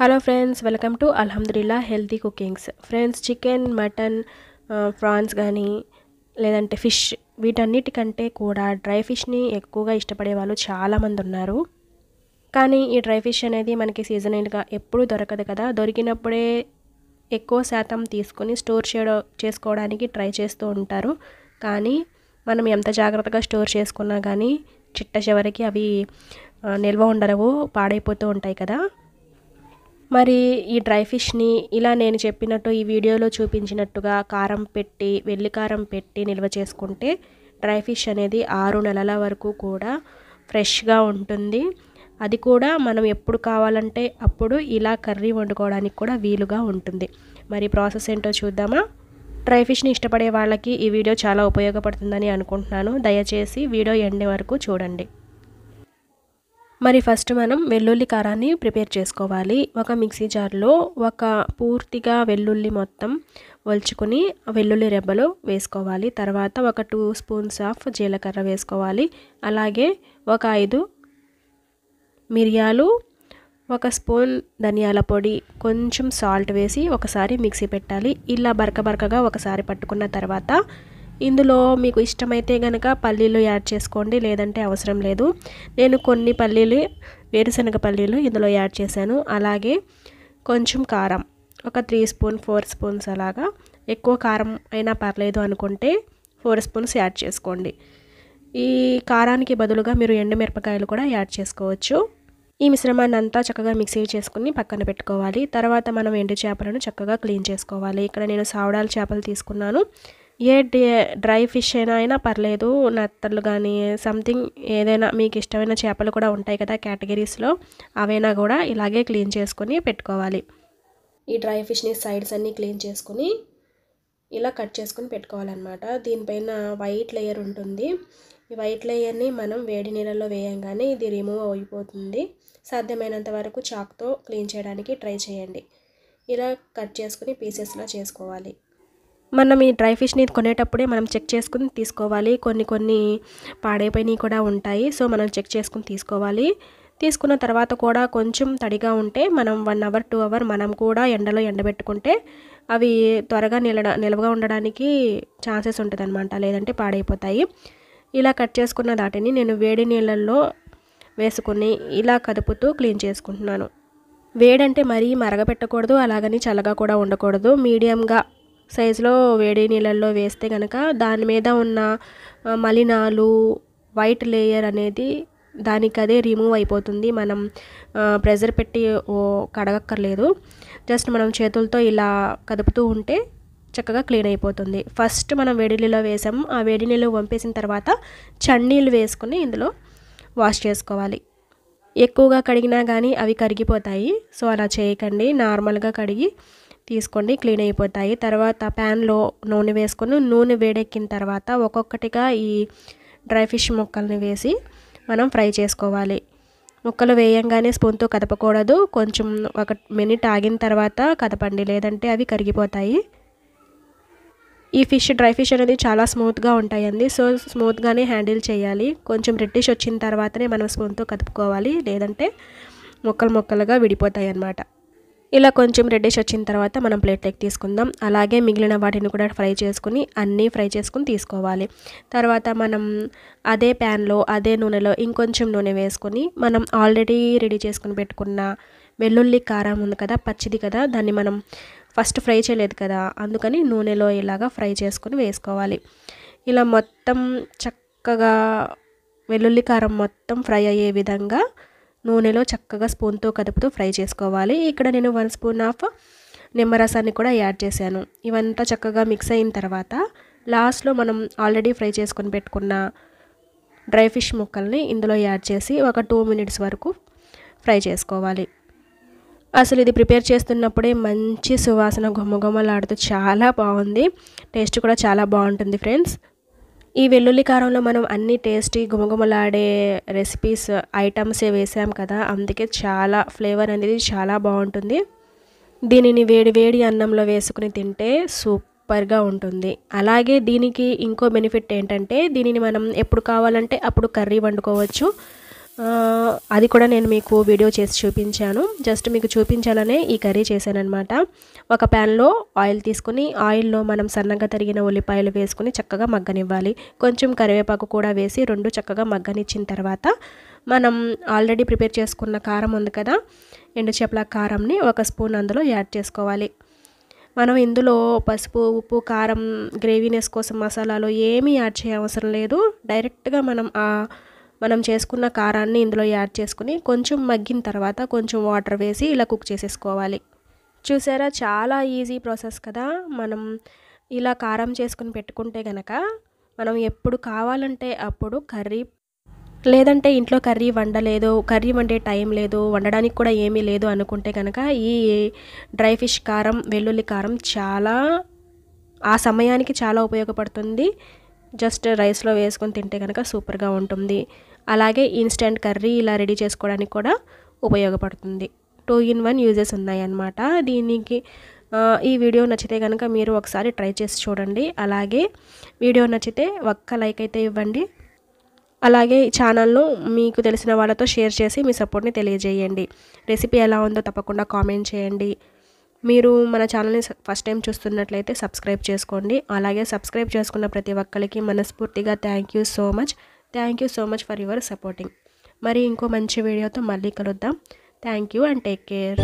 hello friends welcome to అల్హమ్దుల్లా healthy cookings friends chicken mutton prawns కానీ లేదంటే fish వీటన్నిటికంటే కూడా డ్రై ఫిష్ని ఎక్కువగా ఇష్టపడే వాళ్ళు చాలామంది ఉన్నారు కానీ ఈ డ్రై ఫిష్ అనేది మనకి సీజనల్గా ఎప్పుడూ దొరకదు కదా దొరికినప్పుడే ఎక్కువ శాతం తీసుకొని స్టోర్ చేయడం చేసుకోవడానికి ట్రై చేస్తూ ఉంటారు కానీ మనం ఎంత జాగ్రత్తగా స్టోర్ చేసుకున్నా కానీ చిట్ట చివరికి అవి నిల్వ ఉండరవు పాడైపోతూ ఉంటాయి కదా మరి ఈ డ్రై ఫిష్ని ఇలా నేను చెప్పినట్టు ఈ వీడియోలో చూపించినట్టుగా కారం పెట్టి వెల్లి కారం పెట్టి నిల్వ చేసుకుంటే డ్రై ఫిష్ అనేది ఆరు నెలల వరకు కూడా ఫ్రెష్గా ఉంటుంది అది కూడా మనం ఎప్పుడు కావాలంటే అప్పుడు ఇలా కర్రీ వండుకోవడానికి కూడా వీలుగా ఉంటుంది మరి ప్రాసెస్ ఏంటో చూద్దామా డ్రై ఫిష్ని ఇష్టపడే వాళ్ళకి ఈ వీడియో చాలా ఉపయోగపడుతుందని అనుకుంటున్నాను దయచేసి వీడియో ఎండే వరకు చూడండి మరి ఫస్ట్ మనం వెల్లుల్లి కారాన్ని ప్రిపేర్ చేసుకోవాలి ఒక మిక్సీ జార్లో ఒక పూర్తిగా వెల్లుల్లి మొత్తం ఒల్చుకుని వెల్లుల్లి రెబ్బలు వేసుకోవాలి తర్వాత ఒక టూ స్పూన్స్ ఆఫ్ జీలకర్ర వేసుకోవాలి అలాగే ఒక ఐదు మిరియాలు ఒక స్పూన్ ధనియాల పొడి కొంచెం సాల్ట్ వేసి ఒకసారి మిక్సీ పెట్టాలి ఇలా బరక బరకగా ఒకసారి పట్టుకున్న తర్వాత ఇందులో మీకు ఇష్టమైతే కనుక పల్లీలు యాడ్ చేసుకోండి లేదంటే అవసరం లేదు నేను కొన్ని పల్లీలు వేరుశనగ పల్లీలు ఇందులో యాడ్ చేశాను అలాగే కొంచెం కారం ఒక త్రీ స్పూన్ ఫోర్ స్పూన్స్ అలాగా ఎక్కువ కారం అయినా పర్లేదు అనుకుంటే ఫోర్ స్పూన్స్ యాడ్ చేసుకోండి ఈ కారానికి బదులుగా మీరు ఎండుమిరపకాయలు కూడా యాడ్ చేసుకోవచ్చు ఈ మిశ్రమాన్ని అంతా చక్కగా మిక్సీ చేసుకుని పక్కన పెట్టుకోవాలి తర్వాత మనం ఎండు చేపలను చక్కగా క్లీన్ చేసుకోవాలి ఇక్కడ నేను సావడాల చేపలు తీసుకున్నాను ఏ డ్రై ఫిష్ అయినా అయినా పర్లేదు నత్తలు కానీ సంథింగ్ ఏదైనా మీకు ఇష్టమైన చేపలు కూడా ఉంటాయి కదా క్యాటగిరీస్లో అవైనా కూడా ఇలాగే క్లీన్ చేసుకొని పెట్టుకోవాలి ఈ డ్రై ఫిష్ని సైడ్స్ అన్నీ క్లీన్ చేసుకుని ఇలా కట్ చేసుకుని పెట్టుకోవాలన్నమాట దీనిపైన వైట్ లేయర్ ఉంటుంది ఈ వైట్ లేయర్ని మనం వేడి నీళ్ళలో వేయంగానే ఇది రిమూవ్ అయిపోతుంది సాధ్యమైనంత వరకు చాక్తో క్లీన్ చేయడానికి ట్రై చేయండి ఇలా కట్ చేసుకుని పీసెస్లో చేసుకోవాలి మనం ఈ డ్రై ఫిష్ని కొనేటప్పుడే మనం చెక్ చేసుకుని తీసుకోవాలి కొన్ని కొన్ని పాడైపోయినవి కూడా ఉంటాయి సో మనం చెక్ చేసుకుని తీసుకోవాలి తీసుకున్న తర్వాత కూడా కొంచెం తడిగా ఉంటే మనం వన్ అవర్ టూ అవర్ మనం కూడా ఎండలో ఎండబెట్టుకుంటే అవి త్వరగా నిలడ నిలవగా ఉండడానికి ఛాన్సెస్ ఉంటుంది అనమాట లేదంటే పాడైపోతాయి ఇలా కట్ చేసుకున్న దాటిని నేను వేడి నీళ్ళల్లో వేసుకుని ఇలా కదుపుతూ క్లీన్ చేసుకుంటున్నాను వేడంటే మరీ మరగపెట్టకూడదు అలాగని చల్లగా కూడా ఉండకూడదు మీడియంగా సైజులో వేడి నీళ్ళల్లో వేస్తే కనుక దాని మీద ఉన్న మలినాలు వైట్ లేయర్ అనేది దానికి అదే రిమూవ్ అయిపోతుంది మనం ప్రెజర్ పెట్టి కడగక్కర్లేదు జస్ట్ మనం చేతులతో ఇలా కదుపుతూ ఉంటే చక్కగా క్లీన్ అయిపోతుంది ఫస్ట్ మనం వేడి నీళ్ళలో వేసాము ఆ వేడి నీళ్ళు వంపేసిన తర్వాత చన్నీళ్ళు వేసుకుని ఇందులో వాష్ చేసుకోవాలి ఎక్కువగా కడిగినా కానీ అవి కరిగిపోతాయి సో అలా చేయకండి నార్మల్గా కడిగి తీసుకోండి క్లీన్ అయిపోతాయి తర్వాత ప్యాన్లో నూనె వేసుకొని నూనె వేడెక్కిన తర్వాత ఒక్కొక్కటిగా ఈ డ్రై ఫిష్ ముక్కల్ని వేసి మనం ఫ్రై చేసుకోవాలి ముక్కలు వేయంగానే స్పూన్తో కదపకూడదు కొంచెం ఒక మినిట్ ఆగిన తర్వాత కదపండి లేదంటే అవి కరిగిపోతాయి ఈ ఫిష్ డ్రై ఫిష్ అనేది చాలా స్మూత్గా ఉంటాయండి సో స్మూత్గానే హ్యాండిల్ చేయాలి కొంచెం రెడ్డిష్ వచ్చిన తర్వాతనే మనం స్పూన్తో కదుపుకోవాలి లేదంటే మొక్కలు మొక్కలుగా విడిపోతాయి అన్నమాట ఇలా కొంచెం రెడ్డిష్ వచ్చిన తర్వాత మనం ప్లేట్లోకి తీసుకుందాం అలాగే మిగిలిన వాటిని కూడా ఫ్రై చేసుకుని అన్నీ ఫ్రై చేసుకుని తీసుకోవాలి తర్వాత మనం అదే ప్యాన్లో అదే నూనెలో ఇంకొంచెం నూనె వేసుకొని మనం ఆల్రెడీ రెడీ చేసుకుని పెట్టుకున్న వెల్లుల్లి కారం ఉంది కదా పచ్చిది కదా దాన్ని మనం ఫస్ట్ ఫ్రై చేయలేదు కదా అందుకని నూనెలో ఇలాగా ఫ్రై చేసుకుని వేసుకోవాలి ఇలా మొత్తం చక్కగా వెల్లుల్లి కారం మొత్తం ఫ్రై అయ్యే విధంగా నూనెలో చక్కగా స్పూన్తో కదుపుతూ ఫ్రై చేసుకోవాలి ఇక్కడ నేను వన్ స్పూన్ ఆఫ్ నిమ్మరసాన్ని కూడా యాడ్ చేశాను ఇవంతా చక్కగా మిక్స్ అయిన తర్వాత లాస్ట్లో మనం ఆల్రెడీ ఫ్రై చేసుకొని పెట్టుకున్న డ్రై ఫిష్ ముక్కల్ని ఇందులో యాడ్ చేసి ఒక టూ మినిట్స్ వరకు ఫ్రై చేసుకోవాలి అసలు ఇది ప్రిపేర్ చేస్తున్నప్పుడే మంచి సువాసన గుమ్మగుమ్మలాడుతూ చాలా బాగుంది టేస్ట్ కూడా చాలా బాగుంటుంది ఫ్రెండ్స్ ఈ వెల్లుల్లి కారంలో మనం అన్ని టేస్టీ గుమగుమలాడే రెసిపీస్ ఐటమ్సే వేసాం కదా అందుకే చాలా ఫ్లేవర్ అనేది చాలా బాగుంటుంది దీనిని వేడి వేడి అన్నంలో వేసుకుని తింటే సూపర్గా ఉంటుంది అలాగే దీనికి ఇంకో బెనిఫిట్ ఏంటంటే దీనిని మనం ఎప్పుడు కావాలంటే అప్పుడు కర్రీ వండుకోవచ్చు అది కూడా నేను మీకు వీడియో చేసి చూపించాను జస్ట్ మీకు చూపించాలనే ఈ కర్రీ చేశానమాట ఒక ప్యాన్లో ఆయిల్ తీసుకుని ఆయిల్లో మనం సన్నగా తరిగిన ఉల్లిపాయలు వేసుకుని చక్కగా మగ్గనివ్వాలి కొంచెం కరివేపాకు కూడా వేసి రెండు చక్కగా మగ్గనిచ్చిన తర్వాత మనం ఆల్రెడీ ప్రిపేర్ చేసుకున్న కారం ఉంది కదా ఎండు చేపల కారంని ఒక స్పూన్ అందులో యాడ్ చేసుకోవాలి మనం ఇందులో పసుపు ఉప్పు కారం గ్రేవీనెస్ కోసం మసాలాలు ఏమీ యాడ్ చేయ అవసరం లేదు డైరెక్ట్గా మనం ఆ మనం చేసుకున్న కారాన్ని ఇందులో యాడ్ చేసుకుని కొంచెం మగ్గిన తర్వాత కొంచెం వాటర్ వేసి ఇలా కుక్ చేసేసుకోవాలి చూసారా చాలా ఈజీ ప్రాసెస్ కదా మనం ఇలా కారం చేసుకుని పెట్టుకుంటే గనక మనం ఎప్పుడు కావాలంటే అప్పుడు కర్రీ లేదంటే ఇంట్లో కర్రీ వండలేదు కర్రీ వండే టైం లేదు వండడానికి కూడా ఏమీ లేదు అనుకుంటే కనుక ఈ డ్రై ఫిష్ కారం వెల్లుల్లి కారం చాలా ఆ సమయానికి చాలా ఉపయోగపడుతుంది జస్ట్ రైస్లో వేసుకొని తింటే కనుక సూపర్గా ఉంటుంది అలాగే ఇన్స్టెంట్ కర్రీ ఇలా రెడీ చేసుకోవడానికి కూడా ఉపయోగపడుతుంది టూ ఇన్ వన్ యూజెస్ ఉన్నాయన్నమాట దీనికి ఈ వీడియో నచ్చితే కనుక మీరు ఒకసారి ట్రై చేసి చూడండి అలాగే వీడియో నచ్చితే ఒక్క లైక్ అయితే ఇవ్వండి అలాగే ఈ ఛానల్ను మీకు తెలిసిన వాళ్ళతో షేర్ చేసి మీ సపోర్ట్ని తెలియజేయండి రెసిపీ ఎలా ఉందో తప్పకుండా కామెంట్ చేయండి మీరు మన ఛానల్ని ఫస్ట్ టైం చూస్తున్నట్లయితే సబ్స్క్రైబ్ చేసుకోండి అలాగే సబ్స్క్రైబ్ చేసుకున్న ప్రతి ఒక్కరికి మనస్ఫూర్తిగా thank you so much thank you so much for your supporting మరి ఇంకో మంచి వీడియోతో మళ్ళీ కలుద్దాం thank you and take care